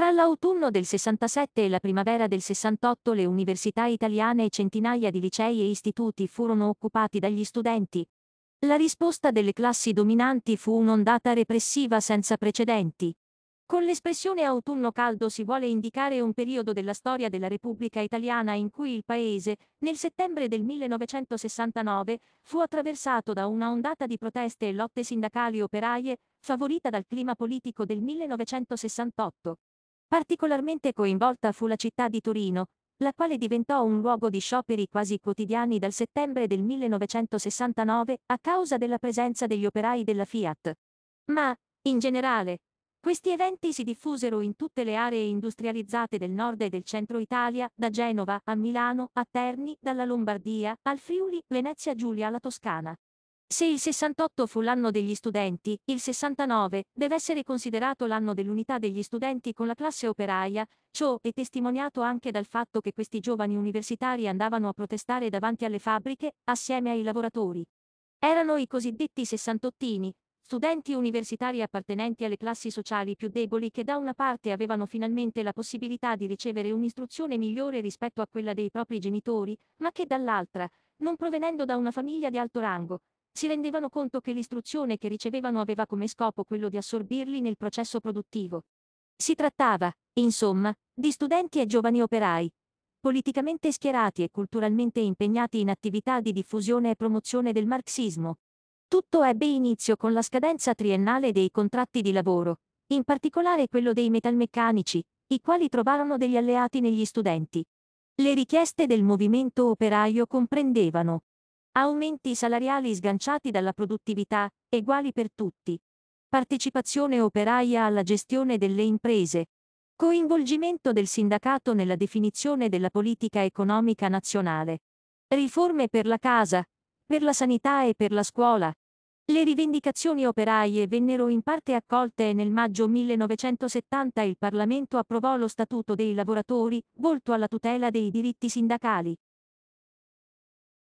Tra l'autunno del 67 e la primavera del 68 le università italiane e centinaia di licei e istituti furono occupati dagli studenti. La risposta delle classi dominanti fu un'ondata repressiva senza precedenti. Con l'espressione autunno caldo si vuole indicare un periodo della storia della Repubblica Italiana in cui il Paese, nel settembre del 1969, fu attraversato da una ondata di proteste e lotte sindacali operaie, favorita dal clima politico del 1968. Particolarmente coinvolta fu la città di Torino, la quale diventò un luogo di scioperi quasi quotidiani dal settembre del 1969 a causa della presenza degli operai della Fiat. Ma, in generale, questi eventi si diffusero in tutte le aree industrializzate del nord e del centro Italia, da Genova a Milano, a Terni, dalla Lombardia, al Friuli, Venezia Giulia alla Toscana. Se il 68 fu l'anno degli studenti, il 69 deve essere considerato l'anno dell'unità degli studenti con la classe operaia, ciò è testimoniato anche dal fatto che questi giovani universitari andavano a protestare davanti alle fabbriche, assieme ai lavoratori. Erano i cosiddetti sessantottini, studenti universitari appartenenti alle classi sociali più deboli che da una parte avevano finalmente la possibilità di ricevere un'istruzione migliore rispetto a quella dei propri genitori, ma che dall'altra, non provenendo da una famiglia di alto rango, si rendevano conto che l'istruzione che ricevevano aveva come scopo quello di assorbirli nel processo produttivo. Si trattava, insomma, di studenti e giovani operai, politicamente schierati e culturalmente impegnati in attività di diffusione e promozione del marxismo. Tutto ebbe inizio con la scadenza triennale dei contratti di lavoro, in particolare quello dei metalmeccanici, i quali trovarono degli alleati negli studenti. Le richieste del movimento operaio comprendevano Aumenti salariali sganciati dalla produttività, uguali per tutti. Partecipazione operaia alla gestione delle imprese. Coinvolgimento del sindacato nella definizione della politica economica nazionale. Riforme per la casa, per la sanità e per la scuola. Le rivendicazioni operaie vennero in parte accolte e nel maggio 1970 il Parlamento approvò lo Statuto dei lavoratori, volto alla tutela dei diritti sindacali.